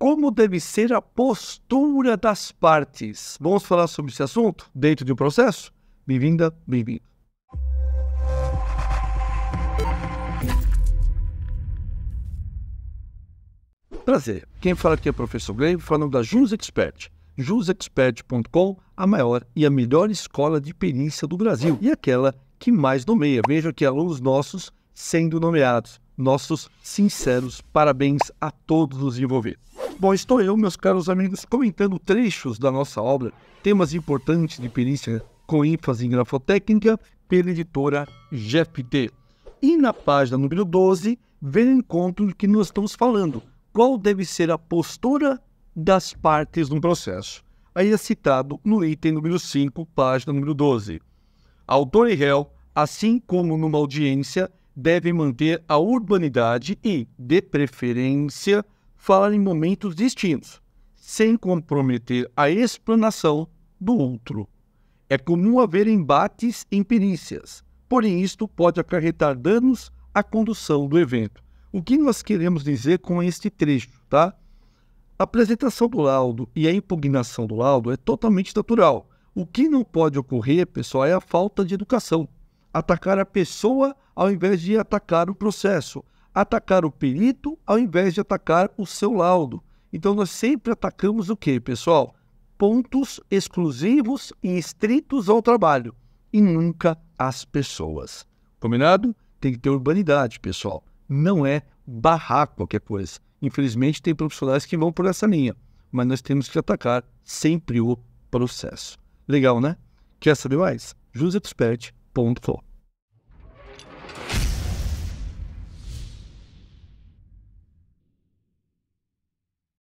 como deve ser a postura das partes. Vamos falar sobre esse assunto dentro de um processo? Bem-vinda, bem-vindo. Prazer. Quem fala aqui é o professor Gleivo, falando da Jus Expert. JusExpert.com, a maior e a melhor escola de perícia do Brasil e aquela que mais nomeia. Veja que alunos nossos sendo nomeados. Nossos sinceros parabéns a todos os envolvidos. Bom, estou eu, meus caros amigos, comentando trechos da nossa obra, temas importantes de perícia com ênfase em grafotécnica, pela editora GFT. E na página número 12, vem o encontro do que nós estamos falando. Qual deve ser a postura das partes no processo? Aí é citado no item número 5, página número 12. Autor e réu, assim como numa audiência, devem manter a urbanidade e, de preferência, fala em momentos distintos, sem comprometer a explanação do outro. É comum haver embates em perícias, porém isto pode acarretar danos à condução do evento. O que nós queremos dizer com este trecho, tá? A apresentação do laudo e a impugnação do laudo é totalmente natural. O que não pode ocorrer, pessoal, é a falta de educação. Atacar a pessoa ao invés de atacar o processo atacar o perito ao invés de atacar o seu laudo. Então nós sempre atacamos o que, pessoal? Pontos exclusivos e estritos ao trabalho e nunca as pessoas. Combinado? Tem que ter urbanidade, pessoal. Não é barrar qualquer coisa. Infelizmente tem profissionais que vão por essa linha, mas nós temos que atacar sempre o processo. Legal, né? Quer saber mais? jusexpert.com